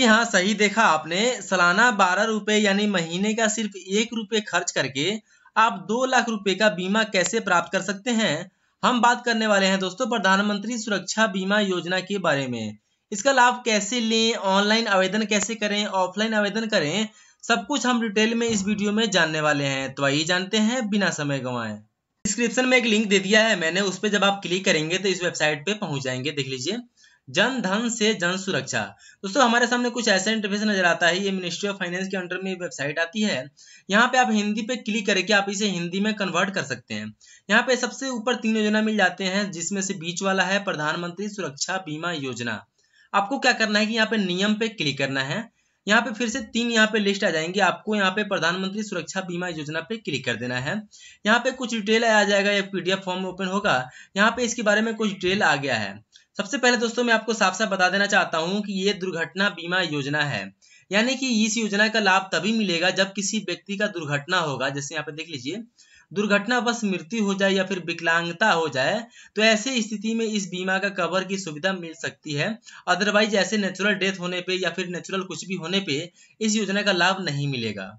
जी हाँ सही देखा आपने सालाना बारह रुपए यानी महीने का सिर्फ एक रुपए खर्च करके आप दो लाख रुपए का बीमा कैसे प्राप्त कर सकते हैं हम बात करने वाले हैं दोस्तों प्रधानमंत्री सुरक्षा बीमा योजना के बारे में इसका लाभ कैसे लें ऑनलाइन आवेदन कैसे करें ऑफलाइन आवेदन करें सब कुछ हम डिटेल में इस वीडियो में जानने वाले हैं तो आइए जानते हैं बिना समय गंवाए डिस्क्रिप्शन में एक लिंक दे दिया है मैंने उस पर जब आप क्लिक करेंगे तो इस वेबसाइट पे पहुंच जाएंगे देख लीजिए जन धन से जन सुरक्षा दोस्तों हमारे सामने कुछ ऐसा इंटरफेस नजर आता है ये मिनिस्ट्री ऑफ फाइनेंस के अंडर में वेबसाइट आती है यहाँ पे आप हिंदी पे क्लिक करके आप इसे हिंदी में कन्वर्ट कर सकते हैं यहाँ पे सबसे ऊपर तीन योजना मिल जाते हैं जिसमें से बीच वाला है प्रधानमंत्री सुरक्षा बीमा योजना आपको क्या करना है कि यहाँ पे नियम पे क्लिक करना है यहाँ पे फिर से तीन यहाँ पे लिस्ट आ जाएंगे आपको यहाँ पे प्रधानमंत्री सुरक्षा बीमा योजना पे क्लिक कर देना है यहाँ पे कुछ डिटेल आ जाएगा या पीडीएफ फॉर्म ओपन होगा यहाँ पे इसके बारे में कुछ डिटेल आ गया है सबसे पहले दोस्तों मैं आपको साफ साफ बता देना चाहता हूँ कि ये दुर्घटना बीमा योजना है यानी कि इस योजना का लाभ तभी मिलेगा जब किसी व्यक्ति का दुर्घटना होगा जैसे यहाँ पे देख लीजिए दुर्घटना बस मृत्यु हो जाए या फिर विकलांगता हो जाए तो ऐसे स्थिति में इस बीमा का कवर की सुविधा मिल सकती है अदरवाइज ऐसे नेचुरल डेथ होने पे या फिर नेचुरल कुछ भी होने पे इस योजना का लाभ नहीं मिलेगा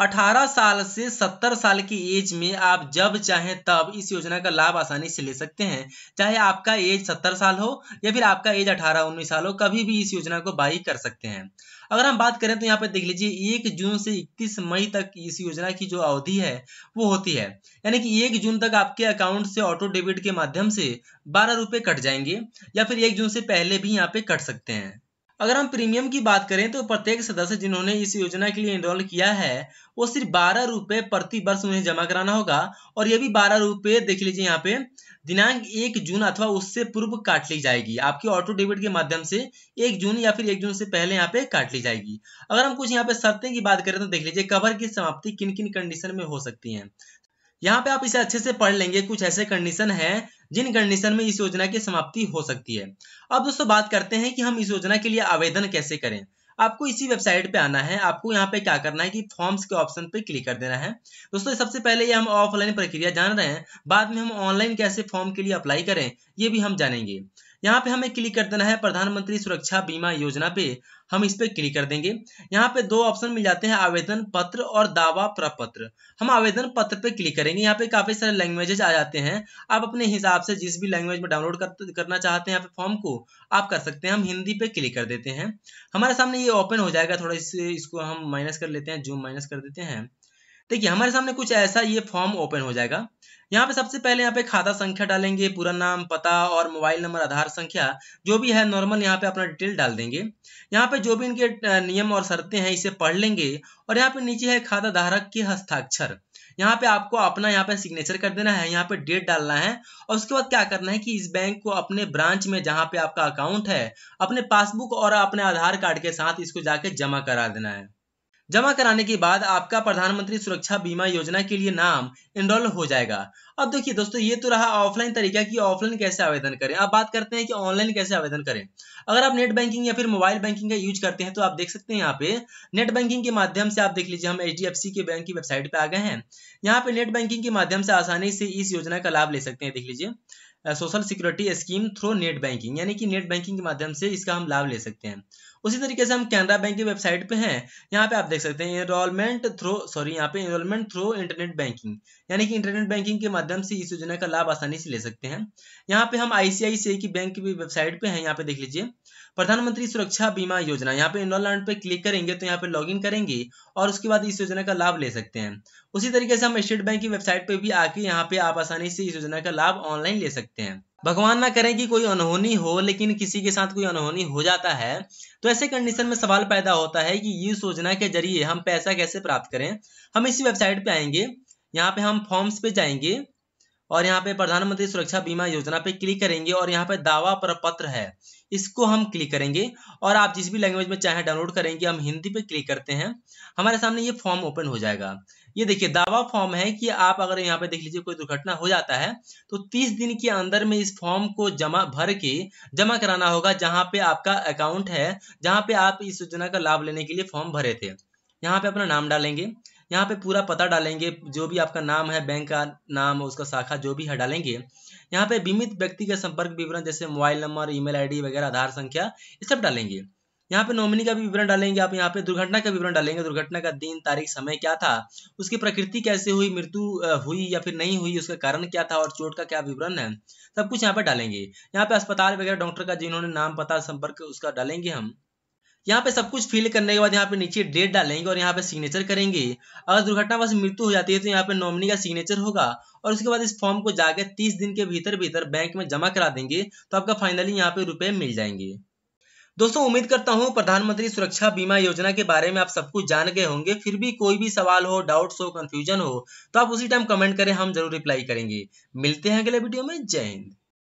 18 साल से 70 साल की एज में आप जब चाहें तब इस योजना का लाभ आसानी से ले सकते हैं चाहे आपका एज 70 साल हो या फिर आपका एज 18 उन्नीस साल हो कभी भी इस योजना को बाई कर सकते हैं अगर हम बात करें तो यहाँ पे देख लीजिए एक जून से इकतीस मई तक इस योजना की जो अवधि है वो होती है यानी कि एक जून तक आपके अकाउंट से ऑटो डेबिट के माध्यम से बारह रुपये कट जाएंगे या फिर एक जून से पहले भी यहाँ पे कट सकते हैं अगर हम प्रीमियम की बात करें तो प्रत्येक सदस्य जिन्होंने इस योजना के लिए इनरोल किया है वो सिर्फ बारह रुपए प्रति वर्ष उन्हें जमा कराना होगा और ये भी बारह रुपए देख लीजिए यहाँ पे दिनांक एक जून अथवा उससे पूर्व काट ली जाएगी आपकी ऑटो डेबिट के माध्यम से एक जून या फिर एक जून से पहले यहाँ पे काट ली जाएगी अगर हम कुछ यहाँ पे शर्तें की बात करें तो देख लीजिए कवर की समाप्ति किन किन कंडीशन में हो सकती है यहाँ पे आप इसे अच्छे से पढ़ लेंगे कुछ ऐसे कंडीशन है जिन कंडीशन में इस योजना की समाप्ति हो सकती है अब दोस्तों बात करते हैं कि हम इस योजना के लिए आवेदन कैसे करें आपको इसी वेबसाइट पे आना है आपको यहाँ पे क्या करना है कि फॉर्म्स के ऑप्शन पे क्लिक कर देना है दोस्तों सबसे पहले ये हम ऑफलाइन प्रक्रिया जान रहे हैं बाद में हम ऑनलाइन कैसे फॉर्म के लिए अप्लाई करें ये भी हम जानेंगे यहाँ पे हमें क्लिक कर देना है प्रधानमंत्री सुरक्षा बीमा योजना पे हम इस पे क्लिक कर देंगे यहाँ पे दो ऑप्शन मिल जाते हैं आवेदन पत्र और दावा प्रपत्र हम आवेदन पत्र पे क्लिक करेंगे यहाँ पे काफी सारे लैंग्वेजेज आ जाते हैं आप अपने हिसाब से जिस भी लैंग्वेज में डाउनलोड कर, करना चाहते हैं यहाँ पे फॉर्म को आप कर सकते हैं हम हिंदी पे क्लिक कर देते हैं हमारे सामने ये ओपन हो जाएगा थोड़ा इस, इसको हम माइनस कर लेते हैं जूम माइनस कर देते हैं देखिए हमारे सामने कुछ ऐसा ये फॉर्म ओपन हो जाएगा यहाँ पे सबसे पहले यहाँ पे खाता संख्या डालेंगे पूरा नाम पता और मोबाइल नंबर आधार संख्या जो भी है नॉर्मल यहाँ पे अपना डिटेल डाल देंगे यहाँ पे जो भी इनके नियम और शर्तें हैं इसे पढ़ लेंगे और यहाँ पे नीचे है खाता धारक के हस्ताक्षर यहाँ पे आपको अपना यहाँ पे सिग्नेचर कर देना है यहाँ पे डेट डालना है और उसके बाद क्या करना है कि इस बैंक को अपने ब्रांच में जहाँ पे आपका अकाउंट है अपने पासबुक और अपने आधार कार्ड के साथ इसको जाके जमा करा देना है जमा कराने के बाद आपका प्रधानमंत्री सुरक्षा बीमा योजना के लिए नाम इनरोल हो जाएगा अब देखिए दोस्तों ये तो रहा ऑफलाइन तरीका कि ऑफलाइन कैसे आवेदन करें अब बात करते हैं कि ऑनलाइन कैसे आवेदन करें अगर आप नेट बैंकिंग या फिर मोबाइल बैंकिंग का यूज करते हैं तो आप देख सकते हैं यहाँ पे नेट बैंकिंग के माध्यम से आप देख लीजिए हम एच के बैंक की वेबसाइट पे आ गए हैं यहाँ पे नेट बैंकिंग के माध्यम से आसानी से इस योजना का लाभ ले सकते हैं देख लीजिए social security scheme through net banking यानी कि नेट बैंकिंग के माध्यम से इसका हम लाभ ले सकते हैं उसी तरीके से हम कैनरा बैंक की वेबसाइट पे हैं यहाँ पे आप देख सकते हैं इनरोलमेंट थ्रो सॉरी यहाँ पे इनरोलमेंट थ्रो इंटरनेट बैंकिंग यानी कि इंटरनेट बैंकिंग के माध्यम से इस योजना का लाभ आसानी से ले सकते हैं यहाँ पे हम आईसीआईसीआई की बैंक की वेबसाइट पे है यहाँ पे देख लीजिए प्रधानमंत्री सुरक्षा बीमा योजना यहाँ पे इनरोलमेंट पे क्लिक करेंगे तो यहाँ पे लॉग करेंगे और उसके बाद इस योजना का लाभ ले सकते हैं उसी तरीके से हम स्टेट बैंक की वेबसाइट पे भी आके यहाँ पे आप आसानी से इस योजना का लाभ ऑनलाइन ले सकते हैं भगवान ना करें कि कोई अनहोनी हो लेकिन किसी के साथ कोई अनहोनी हो जाता है तो ऐसे कंडीशन में सवाल पैदा होता है कि ये योजना के जरिए हम पैसा कैसे प्राप्त करें हम इसी वेबसाइट पे आएंगे यहाँ पे हम फॉर्म्स पे जाएंगे और यहाँ पे प्रधानमंत्री सुरक्षा बीमा योजना पे क्लिक करेंगे और यहाँ पे दावा प्रपत्र है इसको हम क्लिक करेंगे और आप जिस भी लैंग्वेज में चाहे डाउनलोड करेंगे हम हिंदी पे क्लिक करते हैं हमारे सामने ये फॉर्म ओपन हो जाएगा ये देखिए दावा फॉर्म है कि आप अगर यहाँ पे देख लीजिए कोई दुर्घटना हो जाता है तो 30 दिन के अंदर में इस फॉर्म को जमा भर के जमा कराना होगा जहाँ पे आपका अकाउंट है जहाँ पे आप इस योजना का लाभ लेने के लिए फॉर्म भरे थे यहाँ पे अपना नाम डालेंगे यहाँ पे पूरा पता डालेंगे जो भी आपका नाम है बैंक का नाम उसका शाखा जो भी है डालेंगे यहाँ पे बीमित व्यक्ति के संपर्क विवरण जैसे मोबाइल नंबर ईमेल आईडी वगैरह आधार संख्या ये सब डालेंगे यहाँ पे नॉमिनी का भी विवरण डालेंगे आप यहाँ पे दुर्घटना का विवरण डालेंगे दुर्घटना का दिन तारीख समय क्या था उसकी प्रकृति कैसे हुई मृत्यु हुई या फिर नहीं हुई उसका कारण क्या था और चोट का क्या विवरण है सब कुछ यहाँ पे डालेंगे यहाँ पे अस्पताल वगैरह डॉक्टर का जिन्होंने नाम पता संपर्क उसका डालेंगे हम यहाँ पे सब कुछ फिल करने के बाद यहाँ पे नीचे डेट डालेंगे और यहाँ पे सिग्नेचर करेंगे अगर बस मृत्यु हो जाती है तो यहाँ पे नॉमिनी का सिग्नेचर होगा और उसके बाद इस फॉर्म को जाकर तीस दिन के भीतर भीतर बैंक में जमा करा देंगे तो आपका फाइनली यहाँ पे रुपए मिल जाएंगे दोस्तों उम्मीद करता हूँ प्रधानमंत्री सुरक्षा बीमा योजना के बारे में आप सब कुछ जान गए होंगे फिर भी कोई भी सवाल हो डाउट्स हो कंफ्यूजन हो तो आप उसी टाइम कमेंट करें हम जरूर रिप्लाई करेंगे मिलते हैं अगले वीडियो में जय हिंद